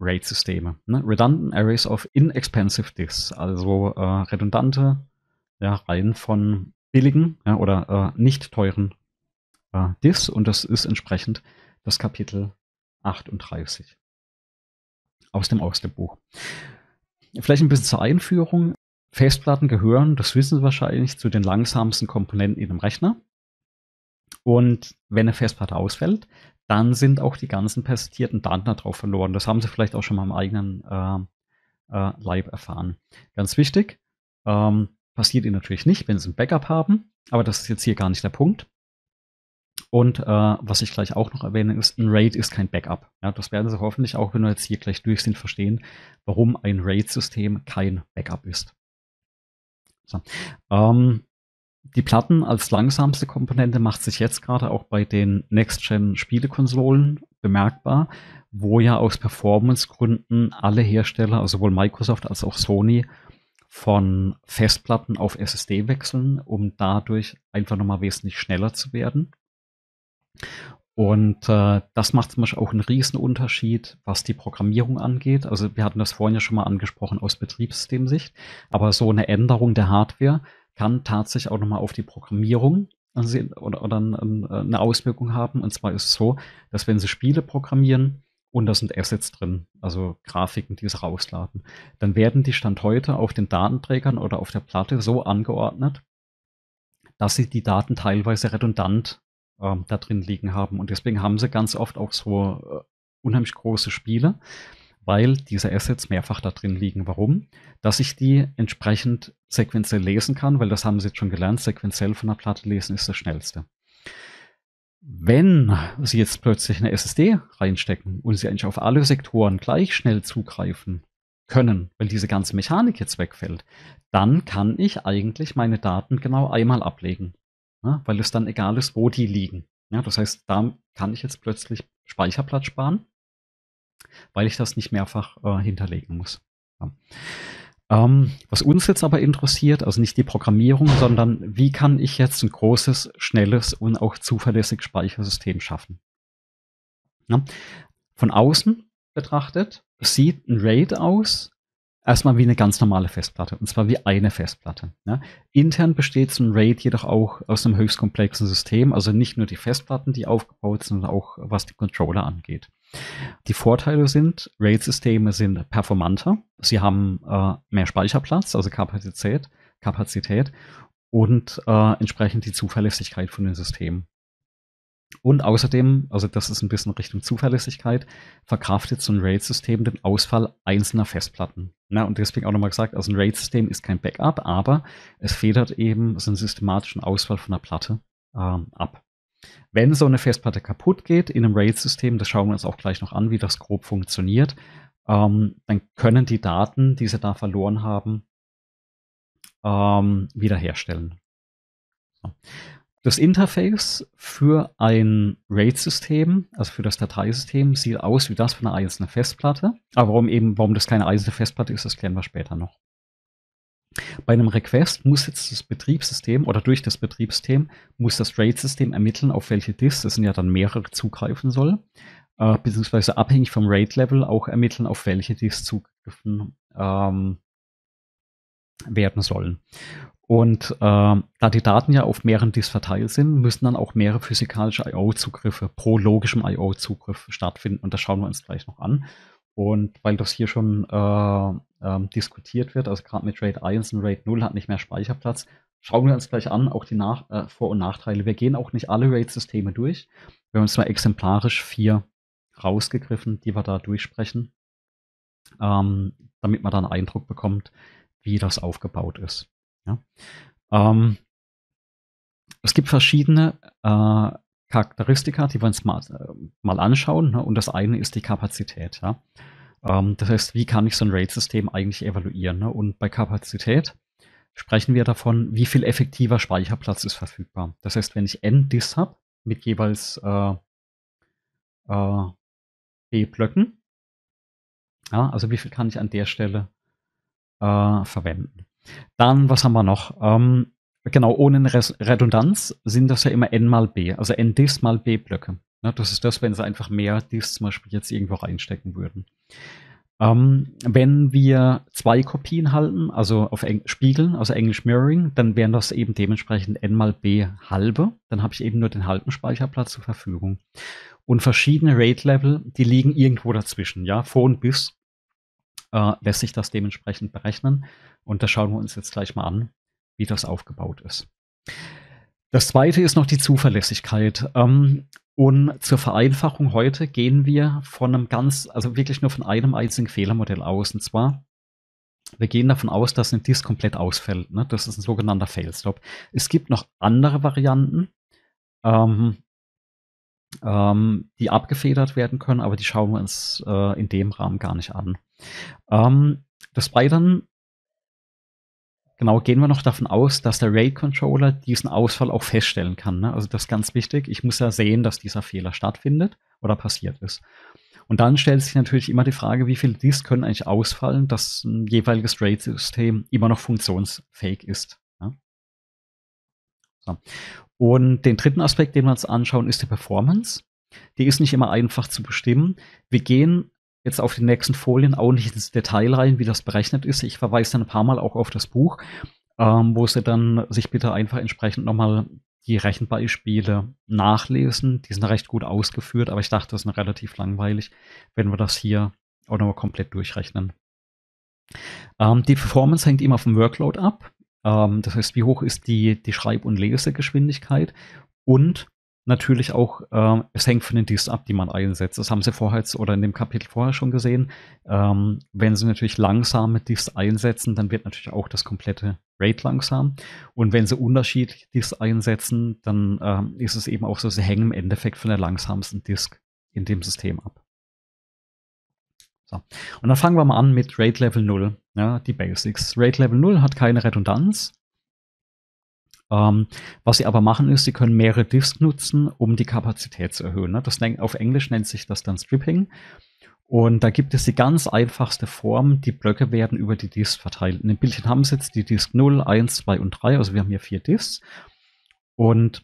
RAID-Systeme. Ne? Redundant Arrays of Inexpensive Disks, also äh, redundante ja, Reihen von billigen ja, oder äh, nicht teuren äh, Disks und das ist entsprechend das Kapitel 38 aus dem Auslehrbuch. Vielleicht ein bisschen zur Einführung. Festplatten gehören, das wissen Sie wahrscheinlich, zu den langsamsten Komponenten in einem Rechner. Und wenn eine Festplatte ausfällt, dann sind auch die ganzen persistierten Daten darauf verloren. Das haben Sie vielleicht auch schon mal im eigenen äh, äh, Leib erfahren. Ganz wichtig, ähm, passiert Ihnen natürlich nicht, wenn Sie ein Backup haben, aber das ist jetzt hier gar nicht der Punkt. Und äh, was ich gleich auch noch erwähne, ist, ein RAID ist kein Backup. Ja, das werden Sie hoffentlich auch, wenn wir jetzt hier gleich durch sind, verstehen, warum ein RAID-System kein Backup ist. So. Ähm, die Platten als langsamste Komponente macht sich jetzt gerade auch bei den Next-Gen-Spielekonsolen bemerkbar, wo ja aus Performance-Gründen alle Hersteller, also sowohl Microsoft als auch Sony, von Festplatten auf SSD wechseln, um dadurch einfach nochmal wesentlich schneller zu werden. Und äh, das macht zum Beispiel auch einen Riesenunterschied, was die Programmierung angeht. Also wir hatten das vorhin ja schon mal angesprochen aus Betriebssystemsicht, aber so eine Änderung der Hardware kann tatsächlich auch nochmal auf die Programmierung ansehen äh, oder, oder ähm, äh, eine Auswirkung haben. Und zwar ist es so, dass wenn Sie Spiele programmieren, und da sind Assets drin, also Grafiken, die sie rausladen. Dann werden die Stand heute auf den Datenträgern oder auf der Platte so angeordnet, dass sie die Daten teilweise redundant ähm, da drin liegen haben. Und deswegen haben sie ganz oft auch so äh, unheimlich große Spiele, weil diese Assets mehrfach da drin liegen. Warum? Dass ich die entsprechend sequenziell lesen kann, weil das haben Sie jetzt schon gelernt, sequenziell von der Platte lesen ist das Schnellste. Wenn Sie jetzt plötzlich eine SSD reinstecken und Sie eigentlich auf alle Sektoren gleich schnell zugreifen können, weil diese ganze Mechanik jetzt wegfällt, dann kann ich eigentlich meine Daten genau einmal ablegen, ja, ne, weil es dann egal ist, wo die liegen. Ja, das heißt, da kann ich jetzt plötzlich Speicherplatz sparen weil ich das nicht mehrfach äh, hinterlegen muss. Ja. Ähm, was uns jetzt aber interessiert, also nicht die Programmierung, sondern wie kann ich jetzt ein großes, schnelles und auch zuverlässiges Speichersystem schaffen? Ja. Von außen betrachtet sieht ein RAID aus, erstmal wie eine ganz normale Festplatte, und zwar wie eine Festplatte. Ja. Intern besteht so ein RAID jedoch auch aus einem höchst komplexen System, also nicht nur die Festplatten, die aufgebaut sind, sondern auch was die Controller angeht. Die Vorteile sind, RAID-Systeme sind performanter, sie haben äh, mehr Speicherplatz, also Kapazität, Kapazität und äh, entsprechend die Zuverlässigkeit von den Systemen. Und außerdem, also das ist ein bisschen Richtung Zuverlässigkeit, verkraftet so ein RAID-System den Ausfall einzelner Festplatten. Na, und deswegen auch nochmal gesagt, also ein RAID-System ist kein Backup, aber es federt eben so einen systematischen Ausfall von der Platte ähm, ab. Wenn so eine Festplatte kaputt geht in einem RAID-System, das schauen wir uns auch gleich noch an, wie das grob funktioniert, ähm, dann können die Daten, die sie da verloren haben, ähm, wiederherstellen. So. Das Interface für ein RAID-System, also für das Dateisystem, sieht aus wie das von einer einzelnen Festplatte. Aber warum eben, warum das keine einzelne Festplatte ist, das klären wir später noch. Bei einem Request muss jetzt das Betriebssystem oder durch das Betriebssystem muss das RAID-System ermitteln, auf welche Disks, das sind ja dann mehrere, zugreifen soll, äh, beziehungsweise abhängig vom RAID-Level auch ermitteln, auf welche Disks zugegriffen ähm, werden sollen. Und äh, da die Daten ja auf mehreren Disks verteilt sind, müssen dann auch mehrere physikalische I.O.-Zugriffe pro logischem I.O.-Zugriff stattfinden. Und das schauen wir uns gleich noch an. Und weil das hier schon äh, ähm, diskutiert wird, also gerade mit RAID 1 und RAID 0 hat nicht mehr Speicherplatz, schauen wir uns gleich an, auch die Nach äh, Vor- und Nachteile. Wir gehen auch nicht alle RAID-Systeme durch. Wir haben uns mal exemplarisch vier rausgegriffen, die wir da durchsprechen, ähm, damit man da einen Eindruck bekommt, wie das aufgebaut ist. Ja? Ähm, es gibt verschiedene äh, Charakteristika, die wir uns mal, äh, mal anschauen. Ne? Und das eine ist die Kapazität. Ja? Ähm, das heißt, wie kann ich so ein RAID-System eigentlich evaluieren? Ne? Und bei Kapazität sprechen wir davon, wie viel effektiver Speicherplatz ist verfügbar. Das heißt, wenn ich n Disk habe mit jeweils äh, äh, B Blöcken, ja, also wie viel kann ich an der Stelle äh, verwenden. Dann, was haben wir noch? Ähm, Genau, ohne Redundanz sind das ja immer n mal b, also n Diffs mal b Blöcke. Ja, ne, das ist das, wenn sie einfach mehr dis zum Beispiel jetzt irgendwo reinstecken würden. Ähm, wenn wir zwei Kopien halten, also auf Eng Spiegeln, also Englisch Mirroring, dann wären das eben dementsprechend n mal b halbe. Dann habe ich eben nur den halben Speicherplatz zur Verfügung. Und verschiedene Rate-Level, die liegen irgendwo dazwischen, ja, vor und bis äh, lässt sich das dementsprechend berechnen. Und das schauen wir uns jetzt gleich mal an wie das aufgebaut ist. Das zweite ist noch die Zuverlässigkeit. Ähm, und zur Vereinfachung heute gehen wir von einem ganz, also wirklich nur von einem einzigen Fehlermodell aus. Und zwar, wir gehen davon aus, dass ein Disk komplett ausfällt. Ne? Das ist ein sogenannter Failstop. Es gibt noch andere Varianten, ähm, ähm, die abgefedert werden können, aber die schauen wir uns äh, in dem Rahmen gar nicht an. Ähm, des Weiteren Genau, gehen wir noch davon aus, dass der RAID-Controller diesen Ausfall auch feststellen kann. Ne? Also das ist ganz wichtig. Ich muss ja sehen, dass dieser Fehler stattfindet oder passiert ist. Und dann stellt sich natürlich immer die Frage, wie viele Disks können eigentlich ausfallen, dass ein jeweiliges RAID-System immer noch funktionsfähig ist. Ja? So. Und den dritten Aspekt, den wir uns anschauen, ist die Performance. Die ist nicht immer einfach zu bestimmen. Wir gehen jetzt auf den nächsten Folien auch nicht ins Detail rein, wie das berechnet ist. Ich verweise dann ein paar Mal auch auf das Buch, ähm, wo Sie dann sich bitte einfach entsprechend nochmal die Rechenbeispiele nachlesen. Die sind recht gut ausgeführt, aber ich dachte, das ist relativ langweilig, wenn wir das hier auch nochmal komplett durchrechnen. Ähm, die Performance hängt immer vom Workload ab. Ähm, das heißt, wie hoch ist die, die Schreib- und Lesegeschwindigkeit und natürlich auch, äh, es hängt von den Diensten ab, die man einsetzt. Das haben sie vorher oder in dem Kapitel vorher schon gesehen. Ähm, wenn sie natürlich langsame Dienst einsetzen, dann wird natürlich auch das komplette Rate langsam. Und wenn sie unterschiedlich Disk einsetzen, dann ähm, ist es eben auch so, sie hängen im Endeffekt von der langsamsten Disk in dem System ab. So. Und dann fangen wir mal an mit Rate Level 0, ja, die Basics. Rate Level 0 hat keine Redundanz. Ähm, was sie aber machen ist, sie können mehrere Diffs nutzen, um die Kapazität zu erhöhen. Ne? Das auf Englisch nennt sich das dann Stripping. Und da gibt es die ganz einfachste Form. Die Blöcke werden über die Disks verteilt. In dem Bildchen haben sie jetzt die Disk 0, 1, 2 und 3. Also wir haben hier vier Disks. Und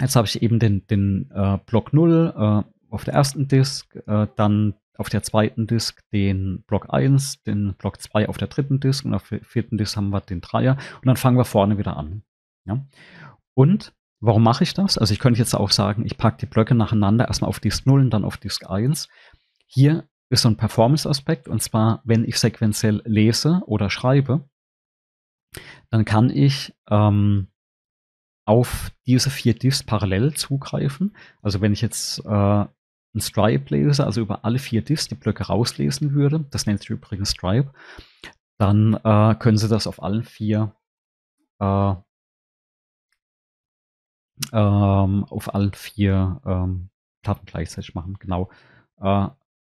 jetzt habe ich eben den, den äh, Block 0 äh, auf der ersten Disk, äh, dann auf der zweiten Disk den Block 1, den Block 2 auf der dritten Disk und auf der vierten Disk haben wir den Dreier und dann fangen wir vorne wieder an. Ja? Und warum mache ich das? Also ich könnte jetzt auch sagen, ich packe die Blöcke nacheinander erstmal auf Disk 0 und dann auf Disk 1. Hier ist so ein Performance-Aspekt und zwar, wenn ich sequenziell lese oder schreibe, dann kann ich ähm, auf diese vier Disks parallel zugreifen. Also wenn ich jetzt äh, einen Stripe-Laser, also über alle vier Diffs die Blöcke rauslesen würde, das nennt sich übrigens Stripe, dann äh, können Sie das auf allen vier äh, ähm, auf allen vier ähm, Platten gleichzeitig machen. Genau. Äh,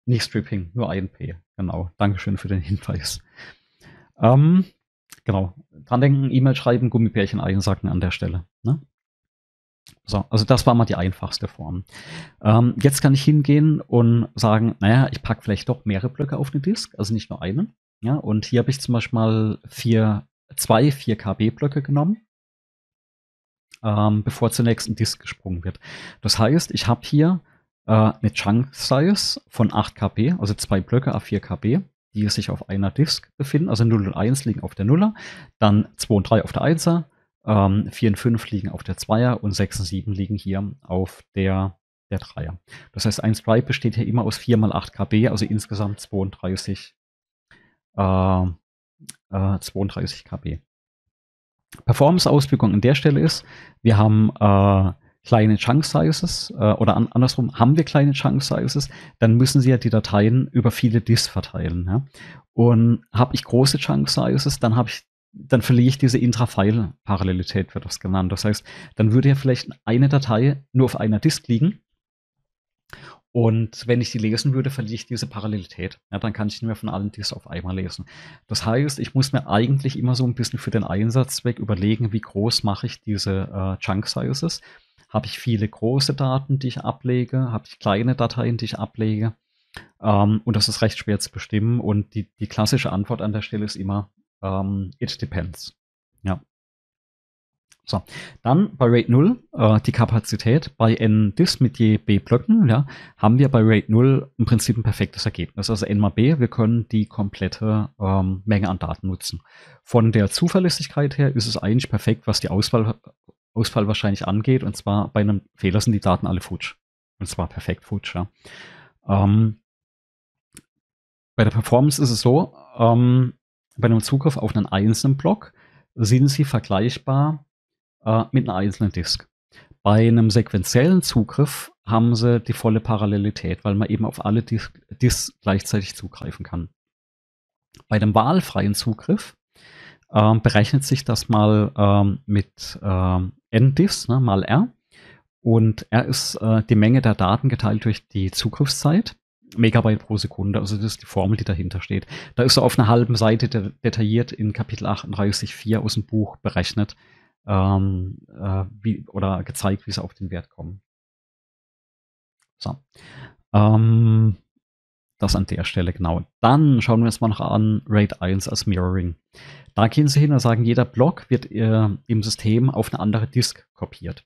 nicht Stripping, nur INP. Genau. Dankeschön für den Hinweis. Ähm, genau. Dran denken, E-Mail schreiben, Gummibärchen einsacken an der Stelle. Ne? So, also das war mal die einfachste Form. Ähm, jetzt kann ich hingehen und sagen, naja, ich packe vielleicht doch mehrere Blöcke auf den Disk, also nicht nur einen. Ja, und hier habe ich zum Beispiel mal vier, zwei 4KB-Blöcke genommen, ähm, bevor zunächst ein Disk gesprungen wird. Das heißt, ich habe hier äh, eine Chunk-Size von 8KB, also zwei Blöcke auf 4 kb die sich auf einer Disk befinden, also 0 und 1 liegen auf der Nuller, dann 2 und 3 auf der 1er, ähm, 4 und 5 liegen auf der 2er und 6 und 7 liegen hier auf der, der 3er. Das heißt, ein Sprite besteht hier immer aus 4 mal 8 KB, also insgesamt 32, ähm, äh, äh, 32 KB. Performance-Auswirkung an der Stelle ist, wir haben äh, kleine Chunk-Sizes äh, oder an, andersrum, haben wir kleine Chunk-Sizes, dann müssen sie ja die Dateien über viele Disks verteilen. Ja? Und habe ich große Chunk-Sizes, dann habe ich dann verliere ich diese Intra-File-Parallelität, wird das genannt. Das heißt, dann würde ja vielleicht eine Datei nur auf einer Disk liegen. Und wenn ich die lesen würde, verliere ich diese Parallelität. Ja, dann kann ich nicht mehr von allen Disks auf einmal lesen. Das heißt, ich muss mir eigentlich immer so ein bisschen für den Einsatzzweck überlegen, wie groß mache ich diese äh, Chunk-Sizes. Habe ich viele große Daten, die ich ablege? Habe ich kleine Dateien, die ich ablege? Ähm, und das ist recht schwer zu bestimmen. Und die, die klassische Antwort an der Stelle ist immer, ähm, it depends. Ja. So, dann bei Rate 0 äh, die Kapazität bei N-Disk mit je B-Blöcken, ja, haben wir bei Rate 0 im Prinzip ein perfektes Ergebnis. Also N mal B, wir können die komplette ähm, Menge an Daten nutzen. Von der Zuverlässigkeit her ist es eigentlich perfekt, was die Auswahl, Ausfall wahrscheinlich angeht. Und zwar bei einem Fehler sind die Daten alle futsch. Und zwar perfekt futsch, ja. Ähm, bei der Performance ist es so, ähm, bei einem Zugriff auf einen einzelnen Block sind sie vergleichbar äh, mit einem einzelnen Disk. Bei einem sequenziellen Zugriff haben sie die volle Parallelität, weil man eben auf alle Dis Disks gleichzeitig zugreifen kann. Bei dem wahlfreien Zugriff ähm, berechnet sich das mal ähm, mit ähm, n-diffs ne, mal r. Und r ist äh, die Menge der Daten geteilt durch die Zugriffszeit. Megabyte pro Sekunde. Also das ist die Formel, die dahinter steht. Da ist so auf einer halben Seite de detailliert in Kapitel 38, 4 aus dem Buch berechnet ähm, äh, wie, oder gezeigt, wie sie auf den Wert kommen. So. Ähm, das an der Stelle genau. Dann schauen wir uns mal noch an RAID 1 als Mirroring. Da gehen sie hin und sagen, jeder Block wird äh, im System auf eine andere Disk kopiert.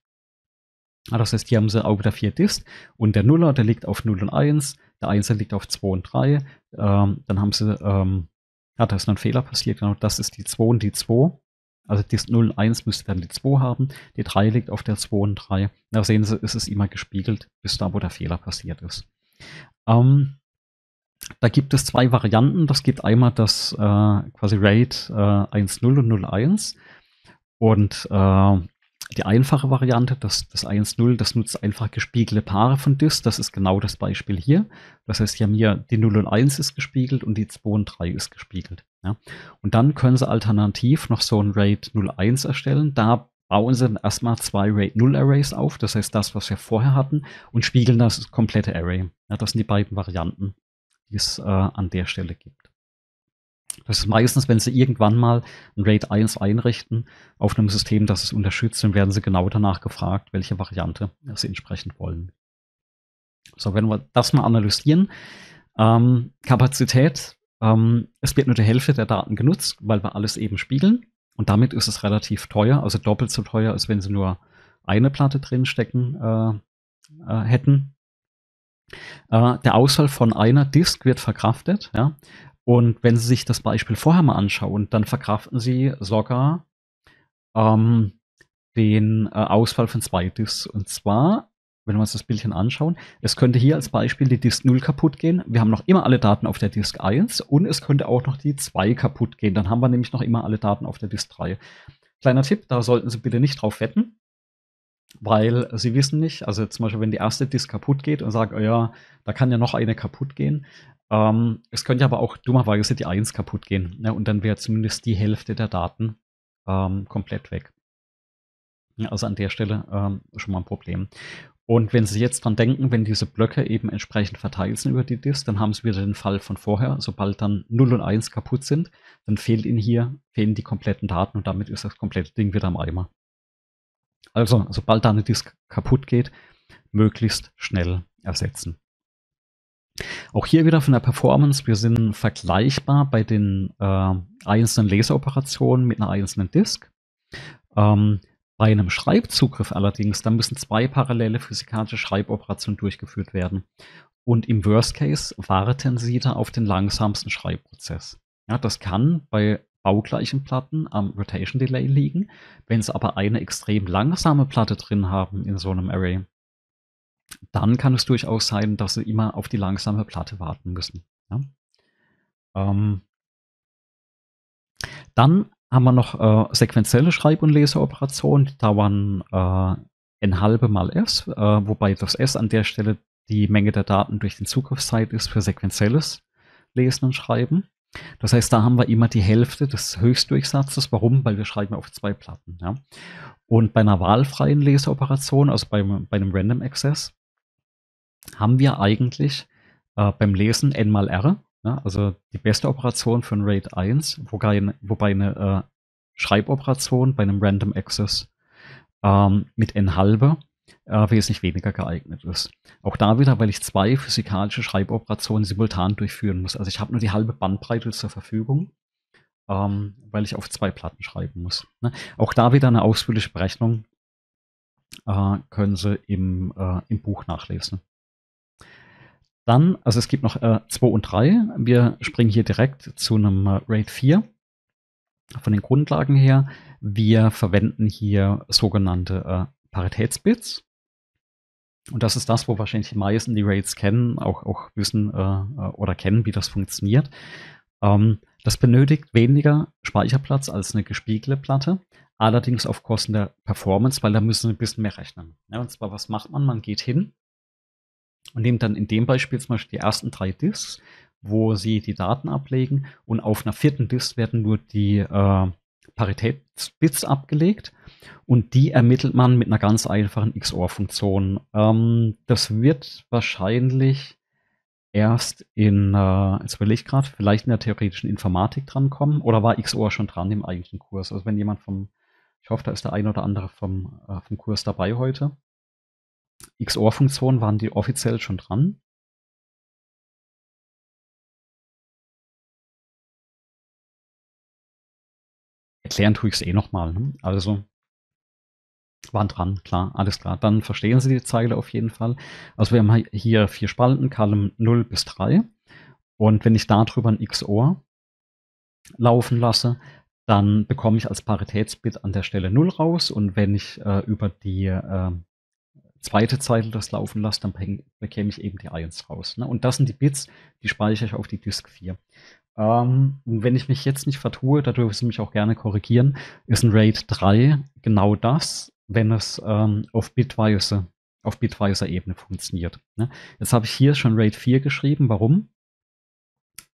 Ah, das heißt, hier haben sie auch wieder vier Disks und der Nuller, der liegt auf 0 und 1, der Einser liegt auf 2 und 3. Ähm, dann haben sie, ähm, ja, da ist ein Fehler passiert. Genau, das ist die 2 und die 2. Also die 0 und 1 müsste dann die 2 haben. Die 3 liegt auf der 2 und 3. Da sehen Sie, ist es immer gespiegelt, bis da, wo der Fehler passiert ist. Ähm, da gibt es zwei Varianten. Das gibt einmal das äh, quasi RAID äh, 1.0 und 0.1. Und äh, die einfache Variante, das, das 1,0, das nutzt einfach gespiegelte Paare von dis. Das ist genau das Beispiel hier. Das heißt, wir haben hier die 0 und 1 ist gespiegelt und die 2 und 3 ist gespiegelt. Ja. Und dann können Sie alternativ noch so ein RAID 01 erstellen. Da bauen Sie dann erstmal zwei RAID 0 Arrays auf, das heißt das, was wir vorher hatten, und spiegeln das komplette Array. Ja, das sind die beiden Varianten, die es äh, an der Stelle gibt. Das ist meistens, wenn sie irgendwann mal ein RAID 1 einrichten auf einem System, das es unterstützt, dann werden sie genau danach gefragt, welche Variante sie entsprechend wollen. So, wenn wir das mal analysieren, ähm, Kapazität, ähm, es wird nur die Hälfte der Daten genutzt, weil wir alles eben spiegeln. Und damit ist es relativ teuer, also doppelt so teuer, als wenn sie nur eine Platte drinstecken äh, äh, hätten. Äh, der Ausfall von einer Disk wird verkraftet. Ja? Und wenn Sie sich das Beispiel vorher mal anschauen, dann verkraften Sie sogar ähm, den äh, Ausfall von zwei Disks. Und zwar, wenn wir uns das Bildchen anschauen, es könnte hier als Beispiel die Disk 0 kaputt gehen. Wir haben noch immer alle Daten auf der Disk 1 und es könnte auch noch die 2 kaputt gehen. Dann haben wir nämlich noch immer alle Daten auf der Disk 3. Kleiner Tipp, da sollten Sie bitte nicht drauf wetten weil sie wissen nicht, also zum Beispiel, wenn die erste Disk kaputt geht und sagt, oh ja, da kann ja noch eine kaputt gehen. Ähm, es könnte aber auch dummerweise die 1 kaputt gehen. Ne? Und dann wäre zumindest die Hälfte der Daten ähm, komplett weg. also an der Stelle ähm, schon mal ein Problem. Und wenn Sie jetzt dran denken, wenn diese Blöcke eben entsprechend verteilt sind über die Disk, dann haben Sie wieder den Fall von vorher. Sobald dann 0 und 1 kaputt sind, dann fehlt Ihnen hier, fehlen die kompletten Daten und damit ist das komplette Ding wieder am Eimer. Also, sobald da eine Disk kaputt geht, möglichst schnell ersetzen. Auch hier wieder von der Performance, wir sind vergleichbar bei den äh, einzelnen Leseoperationen mit einer einzelnen Disk. Ähm, bei einem Schreibzugriff allerdings, da müssen zwei parallele physikalische Schreiboperationen durchgeführt werden. Und im Worst Case warten Sie da auf den langsamsten Schreibprozess. Ja, das kann bei baugleichen Platten am Rotation Delay liegen. Wenn sie aber eine extrem langsame Platte drin haben in so einem Array, dann kann es durchaus sein, dass sie immer auf die langsame Platte warten müssen. Ja? Ähm, dann haben wir noch äh, sequenzielle Schreib- und Leseoperationen, die dauern äh, n halbe mal s, äh, wobei das s an der Stelle die Menge der Daten durch den Zugriffszeit ist für sequenzielles Lesen und Schreiben. Das heißt, da haben wir immer die Hälfte des Höchstdurchsatzes. Warum? Weil wir schreiben auf zwei Platten. Ja? Und bei einer wahlfreien Leseoperation, also bei, bei einem Random Access, haben wir eigentlich äh, beim Lesen n mal r, ja? also die beste Operation für ein RAID 1, wobei, wobei eine äh, Schreiboperation bei einem Random Access ähm, mit n halbe äh, ah, wesentlich weniger geeignet ist. Auch da wieder, weil ich zwei physikalische Schreiboperationen simultan durchführen muss. Also ich habe nur die halbe Bandbreite zur Verfügung, ähm, weil ich auf zwei Platten schreiben muss. Ne? Auch da wieder eine ausführliche Berechnung äh, können Sie im, äh, im Buch nachlesen. Dann, also es gibt noch 2 äh, und 3. Wir springen hier direkt zu einem äh, RAID 4 von den Grundlagen her. Wir verwenden hier sogenannte äh, Paritätsbits. Und das ist das, wo wahrscheinlich die meisten die Rails kennen, auch, auch wissen äh, äh, oder kennen, wie das funktioniert. Ähm, das benötigt weniger Speicherplatz als eine gespiegelte Platte, allerdings auf Kosten der Performance, weil da müssen wir ein bisschen mehr rechnen. Ja, und zwar, was macht man? Man geht hin und nimmt dann in dem Beispiel zum Beispiel die ersten drei Disks, wo sie die Daten ablegen und auf einer vierten Disk werden nur die äh, Paritätsbits abgelegt und die ermittelt man mit einer ganz einfachen XOR-Funktion. Ähm, das wird wahrscheinlich erst in, äh, jetzt will ich gerade, vielleicht in der theoretischen Informatik drankommen oder war XOR schon dran im eigentlichen Kurs? Also wenn jemand vom, ich hoffe, da ist der ein oder andere vom, äh, vom Kurs dabei heute. XOR-Funktionen waren die offiziell schon dran. erklären tue ich es eh nochmal. Ne? Also waren dran, klar, alles klar. Dann verstehen Sie die Zeile auf jeden Fall. Also wir haben hier vier Spalten, Column 0 bis 3. Und wenn ich darüber ein XOR laufen lasse, dann bekomme ich als Paritätsbit an der Stelle 0 raus. Und wenn ich äh, über die äh, zweite Zeile das laufen lasse, dann bekäme ich eben die 1 raus. Ne? Und das sind die Bits, die speichere ich auf die Disk 4. Ähm, wenn ich mich jetzt nicht vertue, da dürfen Sie mich auch gerne korrigieren, ist ein RAID 3 genau das, wenn es ähm, auf Bitweise auf Bitweiser-Ebene funktioniert. Ne? Jetzt habe ich hier schon RAID 4 geschrieben. Warum?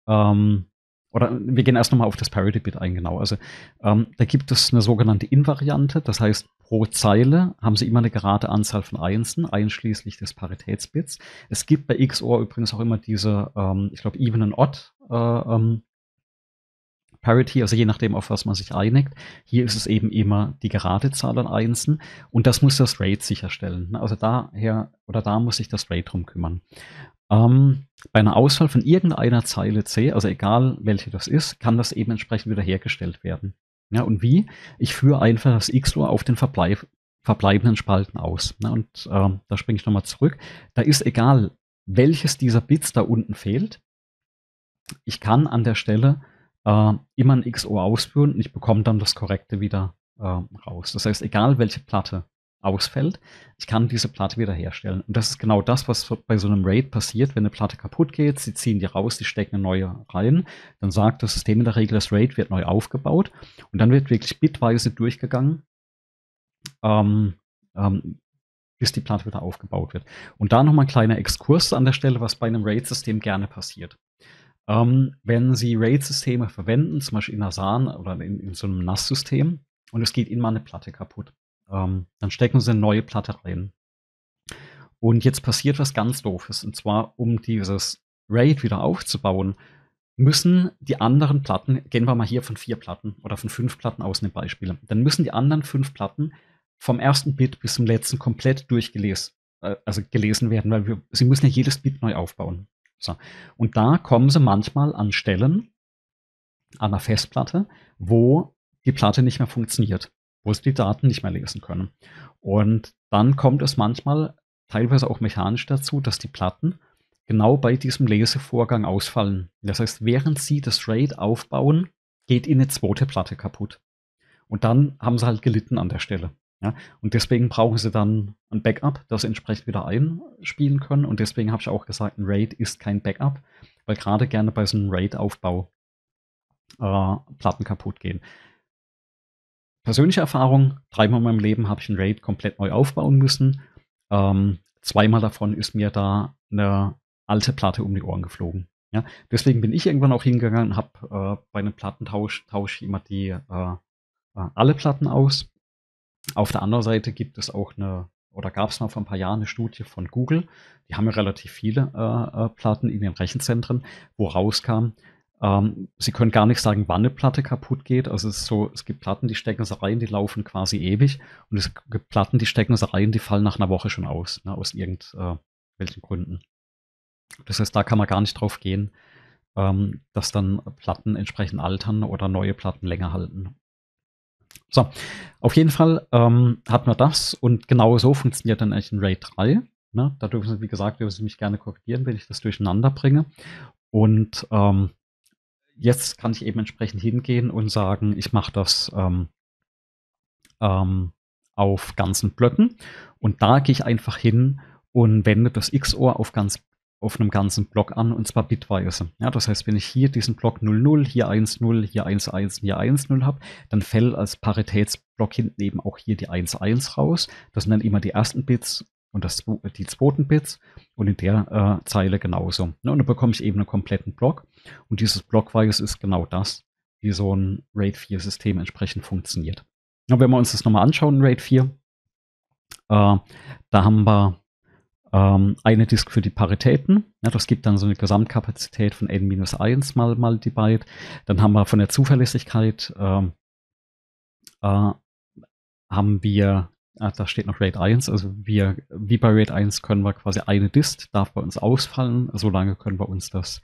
Ähm, oder wir gehen erst nochmal auf das Parity Bit ein, genau. Also ähm, da gibt es eine sogenannte Invariante, das heißt, pro Zeile haben sie immer eine gerade Anzahl von Einsen, einschließlich des Paritätsbits. Es gibt bei XOR übrigens auch immer diese, ähm, ich glaube, Even and Odd äh, ähm, Parity, also je nachdem, auf was man sich einigt. Hier ist es eben immer die gerade Zahl an Einsen und das muss das RAID sicherstellen. Ne? Also daher oder da muss sich das RAID drum kümmern. Ähm, bei einer Auswahl von irgendeiner Zeile C, also egal welche das ist, kann das eben entsprechend wiederhergestellt werden. Ja, und wie? Ich führe einfach das XLOR auf den Verbleib, verbleibenden Spalten aus. Ne? Und ähm, da springe ich nochmal zurück. Da ist egal, welches dieser Bits da unten fehlt. Ich kann an der Stelle äh, immer ein XOR ausführen und ich bekomme dann das Korrekte wieder äh, raus. Das heißt, egal welche Platte ausfällt. Ich kann diese Platte wiederherstellen. Und das ist genau das, was bei so einem RAID passiert. Wenn eine Platte kaputt geht, sie ziehen die raus, sie stecken eine neue rein. Dann sagt das System in der Regel, das RAID wird neu aufgebaut. Und dann wird wirklich bitweise durchgegangen, ähm, ähm, bis die Platte wieder aufgebaut wird. Und da nochmal ein kleiner Exkurs an der Stelle, was bei einem RAID-System gerne passiert. Ähm, wenn Sie RAID-Systeme verwenden, zum Beispiel in Asan oder in, in so einem NAS-System, und es geht immer eine Platte kaputt, ähm, dann stecken sie eine neue Platte rein. Und jetzt passiert was ganz Doofes. Und zwar, um dieses RAID wieder aufzubauen, müssen die anderen Platten, gehen wir mal hier von vier Platten oder von fünf Platten aus in dem Beispiel, dann müssen die anderen fünf Platten vom ersten Bit bis zum letzten komplett durchgelesen, äh, also gelesen werden, weil wir, sie müssen ja jedes Bit neu aufbauen. So. Und da kommen sie manchmal an Stellen an der Festplatte, wo die Platte nicht mehr funktioniert wo sie die Daten nicht mehr lesen können. Und dann kommt es manchmal teilweise auch mechanisch dazu, dass die Platten genau bei diesem Lesevorgang ausfallen. Das heißt, während sie das RAID aufbauen, geht ihnen eine zweite Platte kaputt. Und dann haben sie halt gelitten an der Stelle. Ja? Und deswegen brauchen sie dann ein Backup, das entsprechend wieder einspielen können. Und deswegen habe ich auch gesagt, ein RAID ist kein Backup, weil gerade gerne bei so einem RAID-Aufbau äh, Platten kaputt gehen persönliche Erfahrung. Dreimal in meinem Leben habe ich ein Raid komplett neu aufbauen müssen. Ähm, zweimal davon ist mir da eine alte Platte um die Ohren geflogen. Ja, deswegen bin ich irgendwann auch hingegangen und habe äh, bei einem Plattentausch tausche immer die äh, äh, alle Platten aus. Auf der anderen Seite gibt es auch eine, oder gab es mal vor ein paar Jahren eine Studie von Google. Die haben ja relativ viele äh, äh Platten in den Rechenzentren, wo rauskam, ähm, sie können gar nicht sagen, wann eine Platte kaputt geht. Also es ist so, es gibt Platten, die stecken sie rein, die laufen quasi ewig. Und es gibt Platten, die stecken sie rein, die fallen nach einer Woche schon aus, ne, aus irgendwelchen äh, Gründen. Das heißt, da kann man gar nicht drauf gehen, ähm, dass dann Platten entsprechend altern oder neue Platten länger halten. So, auf jeden Fall ähm, hat man das und genau so funktioniert dann eigentlich ein RAID 3. Ne? Da dürfen Sie, wie gesagt, dürfen Sie mich gerne korrigieren, wenn ich das durcheinander bringe. Und ähm, jetzt kann ich eben entsprechend hingehen und sagen, ich mache das ähm, ähm, auf ganzen Blöcken und da gehe ich einfach hin und wende das XOR auf, ganz, auf einem ganzen Block an und zwar bitweise. Ja, das heißt, wenn ich hier diesen Block 00, hier 10, hier 11, hier 10 habe, dann fällt als Paritätsblock hinten eben auch hier die 11 raus. Das sind dann immer die ersten Bits und das, die zweiten Bits und in der äh, Zeile genauso. Ne? Und dann bekomme ich eben einen kompletten Block. Und dieses Blockwise ist genau das, wie so ein RAID 4 System entsprechend funktioniert. Und wenn wir uns das nochmal anschauen, RAID 4, äh, da haben wir ähm, eine Disk für die Paritäten. Ja, das gibt dann so eine Gesamtkapazität von n-1 mal, mal die Byte. Dann haben wir von der Zuverlässigkeit äh, äh, haben wir Ah, da steht noch RAID 1. Also wir, wie bei RAID 1 können wir quasi eine Dist, darf bei uns ausfallen. Solange können wir uns das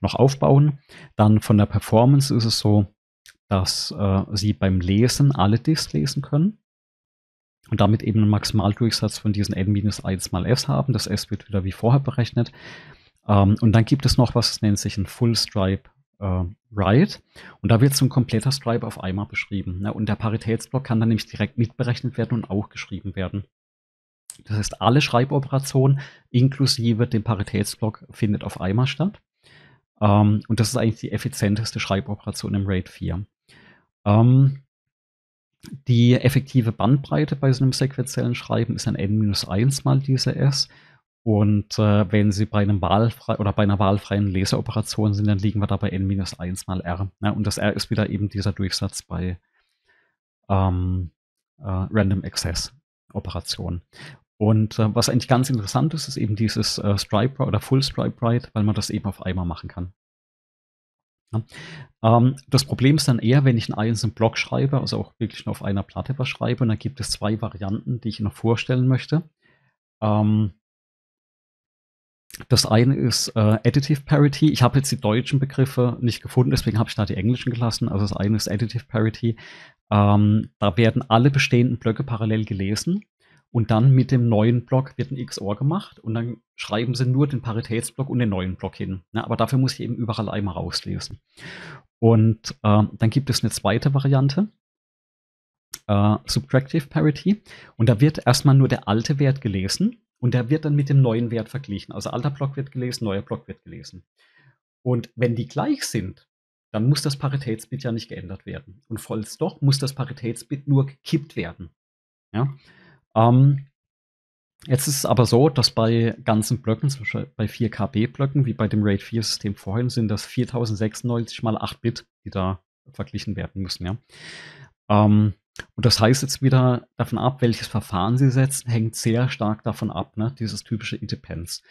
noch aufbauen. Dann von der Performance ist es so, dass äh, Sie beim Lesen alle Dist lesen können und damit eben einen Maximaldurchsatz von diesen n-1 mal s haben. Das s wird wieder wie vorher berechnet. Ähm, und dann gibt es noch was, das nennt sich ein Full Stripe äh, Write. Und da wird so ein kompletter Stripe auf einmal beschrieben. Ne? Und der Paritätsblock kann dann nämlich direkt mitberechnet werden und auch geschrieben werden. Das heißt, alle Schreiboperationen inklusive dem Paritätsblock findet auf einmal statt. Ähm, und das ist eigentlich die effizienteste Schreiboperation im RAID 4. Ähm, die effektive Bandbreite bei so einem sequenziellen Schreiben ist dann n-1 mal diese S. Und äh, wenn Sie bei einem wahlfrei oder bei einer wahlfreien Laseroperation sind, dann liegen wir da bei n-1 mal r. Ne? Und das r ist wieder eben dieser Durchsatz bei ähm, äh, Random Access Operationen. Und äh, was eigentlich ganz interessant ist, ist eben dieses äh, Stripe oder Full Stripe Write, weil man das eben auf einmal machen kann. Ja. Ne? Ähm, das Problem ist dann eher, wenn ich einen einzelnen Block schreibe, also auch wirklich nur auf einer Platte was schreibe, und dann gibt es zwei Varianten, die ich noch vorstellen möchte. Ähm, das eine ist äh, Additive Parity. Ich habe jetzt die deutschen Begriffe nicht gefunden, deswegen habe ich da die englischen gelassen. Also das eine ist Additive Parity. Ähm, da werden alle bestehenden Blöcke parallel gelesen und dann mit dem neuen Block wird ein XOR gemacht und dann schreiben sie nur den Paritätsblock und den neuen Block hin. Ja, aber dafür muss ich eben überall einmal rauslesen. Und äh, dann gibt es eine zweite Variante, äh, Subtractive Parity. Und da wird erstmal nur der alte Wert gelesen und der wird dann mit dem neuen Wert verglichen. Also alter Block wird gelesen, neuer Block wird gelesen. Und wenn die gleich sind, dann muss das Paritätsbit ja nicht geändert werden. Und falls doch, muss das Paritätsbit nur gekippt werden. Ja? Ähm, jetzt ist es aber so, dass bei ganzen Blöcken, zum Beispiel bei 4KB-Blöcken, wie bei dem RAID 4-System vorhin, sind das 4096 mal 8 Bit, die da verglichen werden müssen. Ja? Ähm, und das heißt jetzt wieder davon ab, welches Verfahren Sie setzen, hängt sehr stark davon ab, ne? dieses typische It depends.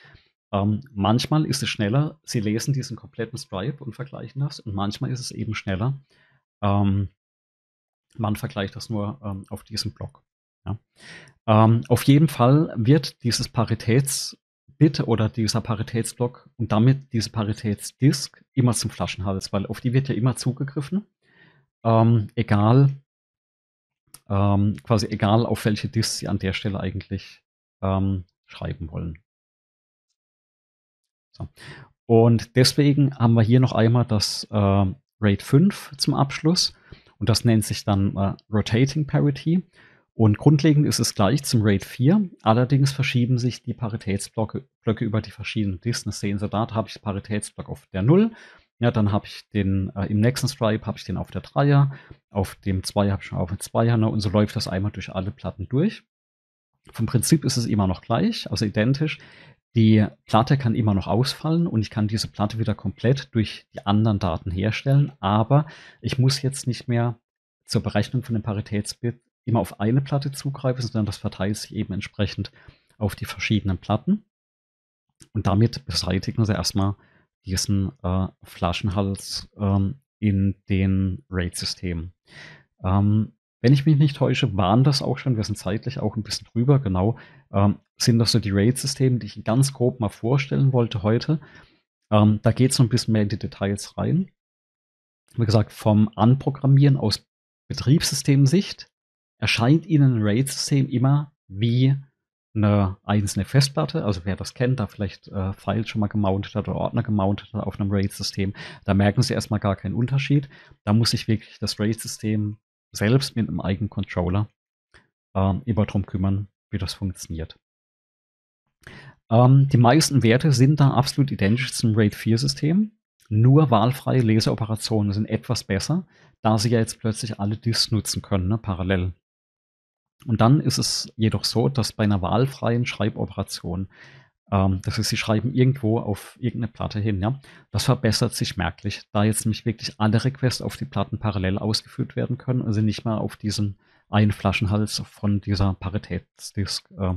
Ähm, manchmal ist es schneller, Sie lesen diesen kompletten Stripe und vergleichen das, und manchmal ist es eben schneller. Ähm, man vergleicht das nur ähm, auf diesem Block. Ja. Ähm, auf jeden Fall wird dieses Paritätsbit oder dieser Paritätsblock und damit diese Paritätsdisk immer zum Flaschenhals, weil auf die wird ja immer zugegriffen. Ähm, egal, ähm, quasi egal, auf welche Disks sie an der Stelle eigentlich ähm, schreiben wollen. So. Und deswegen haben wir hier noch einmal das äh, RAID 5 zum Abschluss. Und das nennt sich dann äh, Rotating Parity. Und grundlegend ist es gleich zum RAID 4. Allerdings verschieben sich die Paritätsblöcke Blöcke über die verschiedenen Disks. Das sehen Sie da, da habe ich Paritätsblock auf der 0 ja, dann habe ich den, äh, im nächsten Stripe habe ich den auf der 3er, auf dem 2 habe ich schon auf dem 2er ne? und so läuft das einmal durch alle Platten durch. Vom Prinzip ist es immer noch gleich, also identisch. Die Platte kann immer noch ausfallen und ich kann diese Platte wieder komplett durch die anderen Daten herstellen, aber ich muss jetzt nicht mehr zur Berechnung von dem Paritätsbit immer auf eine Platte zugreifen, sondern das verteilt sich eben entsprechend auf die verschiedenen Platten. Und damit beseitigen sie erstmal diesen äh, Flaschenhals ähm, in den Raid-Systemen. Ähm, wenn ich mich nicht täusche, waren das auch schon, wir sind zeitlich auch ein bisschen drüber, genau, ähm, sind das so die Raid-Systeme, die ich ganz grob mal vorstellen wollte heute. Ähm, da geht es noch ein bisschen mehr in die Details rein. Wie gesagt, vom Anprogrammieren aus Betriebssystemsicht erscheint Ihnen ein Raid-System immer wie eine einzelne Festplatte. Also wer das kennt, da vielleicht äh, Files schon mal gemountet hat oder Ordner gemountet hat auf einem RAID-System, da merken sie erstmal gar keinen Unterschied. Da muss sich wirklich das RAID-System selbst mit einem eigenen Controller ähm, immer darum kümmern, wie das funktioniert. Ähm, die meisten Werte sind da absolut identisch zum RAID 4-System. Nur wahlfreie Leseroperationen sind etwas besser, da sie ja jetzt plötzlich alle Disks nutzen können, ne, parallel. Und dann ist es jedoch so, dass bei einer wahlfreien Schreiboperation, ähm, das ist, Sie schreiben irgendwo auf irgendeine Platte hin, ja, das verbessert sich merklich, da jetzt nämlich wirklich alle Requests auf die Platten parallel ausgeführt werden können, und also nicht mehr auf diesem einen Flaschenhals von dieser Paritätsdisk äh,